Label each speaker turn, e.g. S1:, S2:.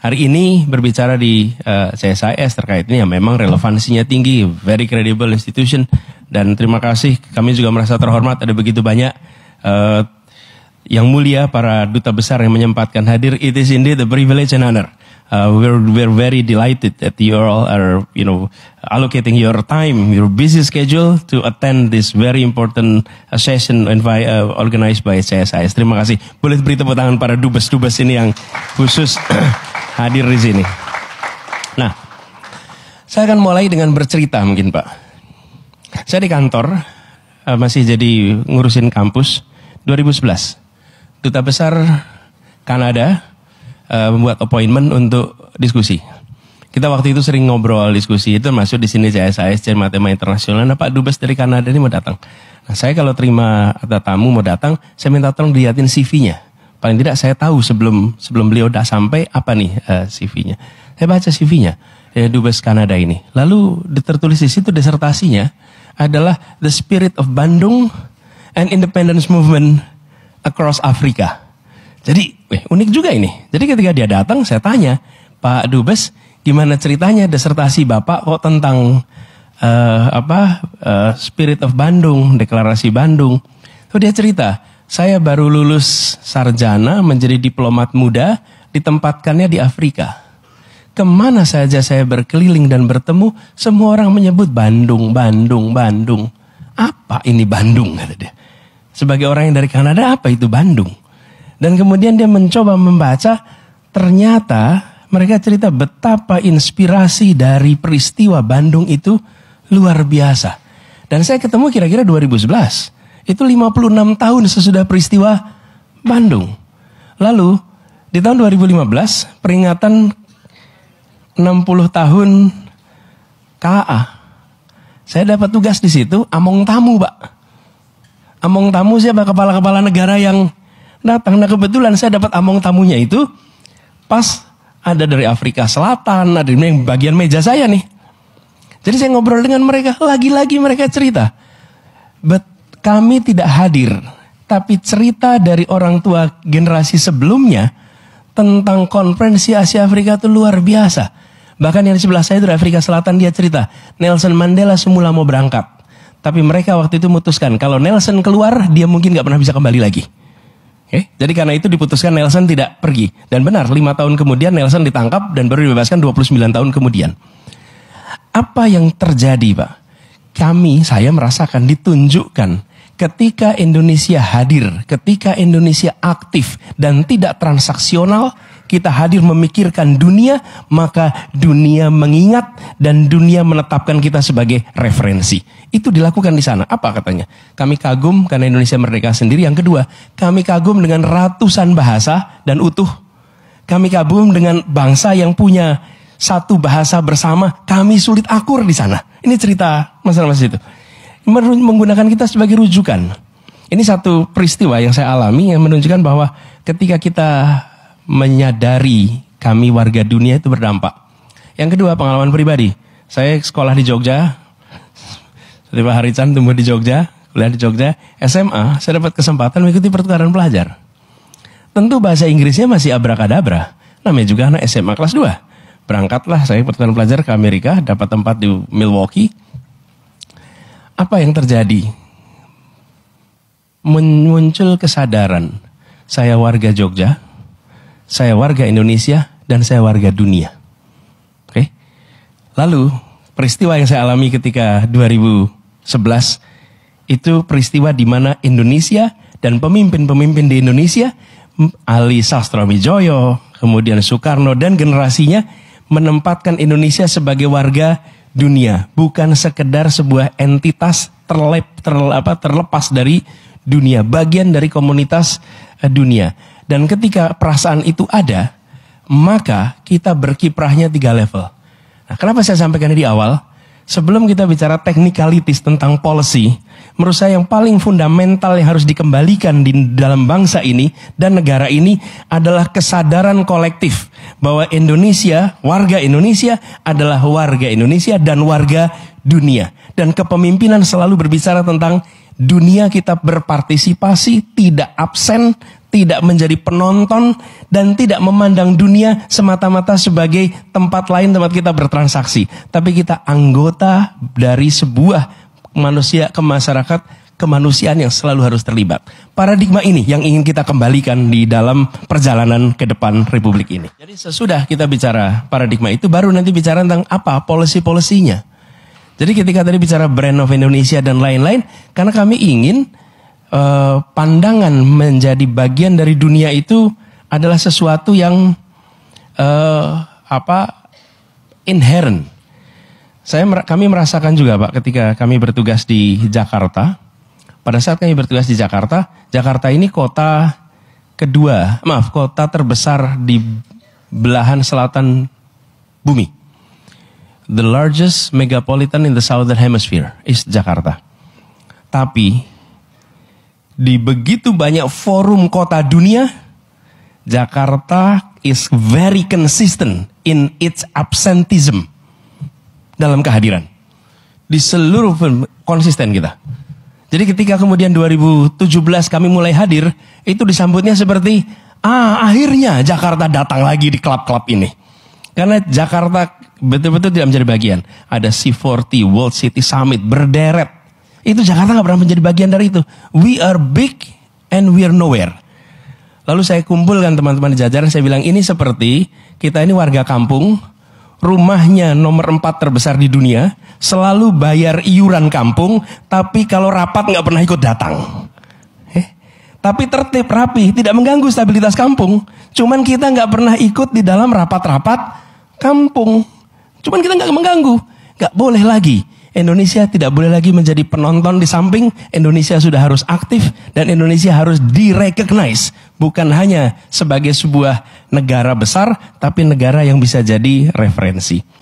S1: hari ini berbicara di uh, eh, CSIS terkait ini ya memang relevansinya tinggi, very credible institution dan terima kasih kami juga merasa terhormat ada begitu banyak uh, yang mulia para duta besar yang menyempatkan hadir. It is indeed a privilege and honor. Uh, we're we're very delighted that you all are you know allocating your time, your busy schedule to attend this very important uh, session by, uh, organized by CSIS. Terima kasih. Boleh beri tepuk tangan para dubes-dubes ini yang khusus. hadir di sini. Nah, saya akan mulai dengan bercerita mungkin Pak. Saya di kantor eh, masih jadi ngurusin kampus 2011. Duta Besar Kanada eh, membuat appointment untuk diskusi. Kita waktu itu sering ngobrol diskusi itu masuk di sini CSIS Jerman Tema Internasional. Nah Pak Dubes dari Kanada ini mau datang. Nah saya kalau terima ada tamu mau datang, saya minta tolong dilihatin CV-nya paling tidak saya tahu sebelum sebelum beliau udah sampai apa nih uh, eh, CV-nya. Saya baca CV-nya ya, eh, dubes Kanada ini. Lalu tertulis di situ disertasinya adalah The Spirit of Bandung and Independence Movement Across Africa. Jadi eh, unik juga ini. Jadi ketika dia datang saya tanya Pak Dubes gimana ceritanya disertasi Bapak kok tentang uh, apa uh, Spirit of Bandung, Deklarasi Bandung. Tuh dia cerita saya baru lulus sarjana menjadi diplomat muda, ditempatkannya di Afrika. Kemana saja saya berkeliling dan bertemu, semua orang menyebut Bandung, Bandung, Bandung. Apa ini Bandung? Kata dia. Sebagai orang yang dari Kanada, apa itu Bandung? Dan kemudian dia mencoba membaca, ternyata mereka cerita betapa inspirasi dari peristiwa Bandung itu luar biasa. Dan saya ketemu kira-kira 2011 itu 56 tahun sesudah peristiwa Bandung. Lalu di tahun 2015 peringatan 60 tahun KAA. Saya dapat tugas di situ among tamu, Pak. Among tamu siapa kepala-kepala negara yang datang. Nah kebetulan saya dapat among tamunya itu pas ada dari Afrika Selatan, ada yang bagian meja saya nih. Jadi saya ngobrol dengan mereka, lagi-lagi mereka cerita. But kami tidak hadir, tapi cerita dari orang tua generasi sebelumnya tentang konferensi Asia Afrika itu luar biasa. Bahkan yang di sebelah saya dari Afrika Selatan dia cerita, Nelson Mandela semula mau berangkat. Tapi mereka waktu itu memutuskan, kalau Nelson keluar, dia mungkin gak pernah bisa kembali lagi. Okay? Jadi karena itu diputuskan Nelson tidak pergi. Dan benar, lima tahun kemudian Nelson ditangkap dan baru dibebaskan 29 tahun kemudian. Apa yang terjadi Pak? Kami, saya merasakan ditunjukkan ketika Indonesia hadir, ketika Indonesia aktif dan tidak transaksional, kita hadir memikirkan dunia, maka dunia mengingat dan dunia menetapkan kita sebagai referensi. Itu dilakukan di sana. Apa katanya? Kami kagum karena Indonesia merdeka sendiri. Yang kedua, kami kagum dengan ratusan bahasa dan utuh. Kami kagum dengan bangsa yang punya satu bahasa bersama. Kami sulit akur di sana. Ini cerita masalah-masalah itu menggunakan kita sebagai rujukan. Ini satu peristiwa yang saya alami yang menunjukkan bahwa ketika kita menyadari kami warga dunia itu berdampak. Yang kedua pengalaman pribadi. Saya sekolah di Jogja, seperti Pak Harican tumbuh di Jogja, kuliah di Jogja, SMA, saya dapat kesempatan mengikuti pertukaran pelajar. Tentu bahasa Inggrisnya masih abrakadabra, namanya juga anak SMA kelas 2. Berangkatlah saya pertukaran pelajar ke Amerika, dapat tempat di Milwaukee, apa yang terjadi? Muncul kesadaran, saya warga Jogja, saya warga Indonesia, dan saya warga dunia. Oke. Okay? Lalu, peristiwa yang saya alami ketika 2011 itu peristiwa di mana Indonesia dan pemimpin-pemimpin di Indonesia Ali Sastromijoyo, kemudian Soekarno dan generasinya menempatkan Indonesia sebagai warga dunia, bukan sekedar sebuah entitas terlep, terle, apa, terlepas dari dunia, bagian dari komunitas eh, dunia. Dan ketika perasaan itu ada, maka kita berkiprahnya tiga level. Nah, kenapa saya sampaikan di awal? Sebelum kita bicara teknikalitis tentang policy, menurut saya yang paling fundamental yang harus dikembalikan di dalam bangsa ini dan negara ini adalah kesadaran kolektif bahwa Indonesia, warga Indonesia adalah warga Indonesia dan warga dunia. Dan kepemimpinan selalu berbicara tentang dunia kita berpartisipasi, tidak absen, tidak menjadi penonton dan tidak memandang dunia semata-mata sebagai tempat lain tempat kita bertransaksi, tapi kita anggota dari sebuah manusia ke masyarakat kemanusiaan yang selalu harus terlibat. Paradigma ini yang ingin kita kembalikan di dalam perjalanan ke depan republik ini. Jadi sesudah kita bicara paradigma itu baru nanti bicara tentang apa policy-polisinya. Jadi ketika tadi bicara brand of Indonesia dan lain-lain, karena kami ingin uh, pandangan menjadi bagian dari dunia itu adalah sesuatu yang uh, apa inherent. Saya kami merasakan juga Pak ketika kami bertugas di Jakarta. Pada saat kami bertugas di Jakarta, Jakarta ini kota kedua, maaf, kota terbesar di belahan selatan bumi. The largest megapolitan in the southern hemisphere is Jakarta. Tapi di begitu banyak forum kota dunia, Jakarta is very consistent in its absentism dalam kehadiran. Di seluruh konsisten kita. Jadi ketika kemudian 2017 kami mulai hadir, itu disambutnya seperti, ah akhirnya Jakarta datang lagi di klub-klub ini. Karena Jakarta betul-betul tidak menjadi bagian. Ada C40 World City Summit berderet itu Jakarta nggak pernah menjadi bagian dari itu. We are big and we are nowhere. Lalu saya kumpulkan teman-teman di jajaran, saya bilang ini seperti kita ini warga kampung, rumahnya nomor 4 terbesar di dunia, selalu bayar iuran kampung, tapi kalau rapat nggak pernah ikut datang. Eh? Tapi tertib, rapi, tidak mengganggu stabilitas kampung. Cuman kita nggak pernah ikut di dalam rapat-rapat kampung. Cuman kita nggak mengganggu, nggak boleh lagi Indonesia tidak boleh lagi menjadi penonton di samping, Indonesia sudah harus aktif dan Indonesia harus direcognize bukan hanya sebagai sebuah negara besar tapi negara yang bisa jadi referensi.